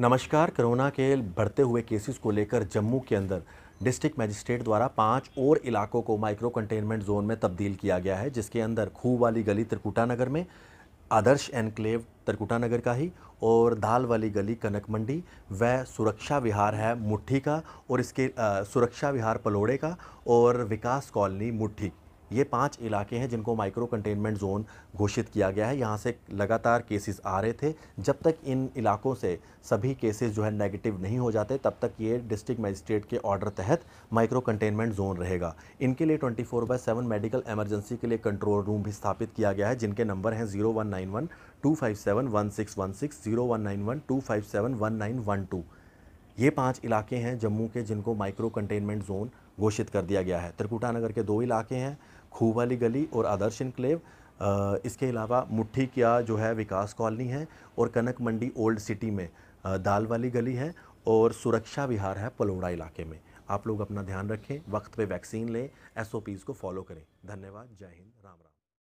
नमस्कार कोरोना के बढ़ते हुए केसेस को लेकर जम्मू के अंदर डिस्ट्रिक्ट मजिस्ट्रेट द्वारा पांच और इलाकों को माइक्रो कंटेनमेंट जोन में तब्दील किया गया है जिसके अंदर खूह वाली गली त्रिकुटा नगर में आदर्श एनक्लेव त्रिकुटा नगर का ही और दाल वाली गली कनक मंडी व सुरक्षा विहार है मुट्ठी का और इसके आ, सुरक्षा विहार पलोड़े का और विकास कॉलोनी मुट्ठी ये पांच इलाके हैं जिनको माइक्रो कंटेनमेंट जोन घोषित किया गया है यहाँ से लगातार केसेस आ रहे थे जब तक इन इलाकों से सभी केसेस जो है नेगेटिव नहीं हो जाते तब तक ये डिस्ट्रिक्ट मजिस्ट्रेट के ऑर्डर तहत माइक्रो कंटेनमेंट जोन रहेगा इनके लिए twenty four by seven medical emergency के लिए कंट्रोल रूम भी स्थापित किया गया है जिनके नंबर हैं zero one nine one two five seven one six one six zero one nine one two five seven one nine one two ये पाँच इलाके हैं जम्मू के जिनको माइक्रो कंटेनमेंट जोन घोषित कर दिया गया है त्रिकुटा नगर के दो इलाके हैं खूह वाली गली और आदर्श इनक्लेव इसके अलावा मुट्ठी क्या जो है विकास कॉलोनी है और कनक मंडी ओल्ड सिटी में दाल वाली गली है और सुरक्षा विहार है पलोड़ा इलाके में आप लोग अपना ध्यान रखें वक्त पे वैक्सीन लें एसओपीज़ को फॉलो करें धन्यवाद जय हिंद राम राम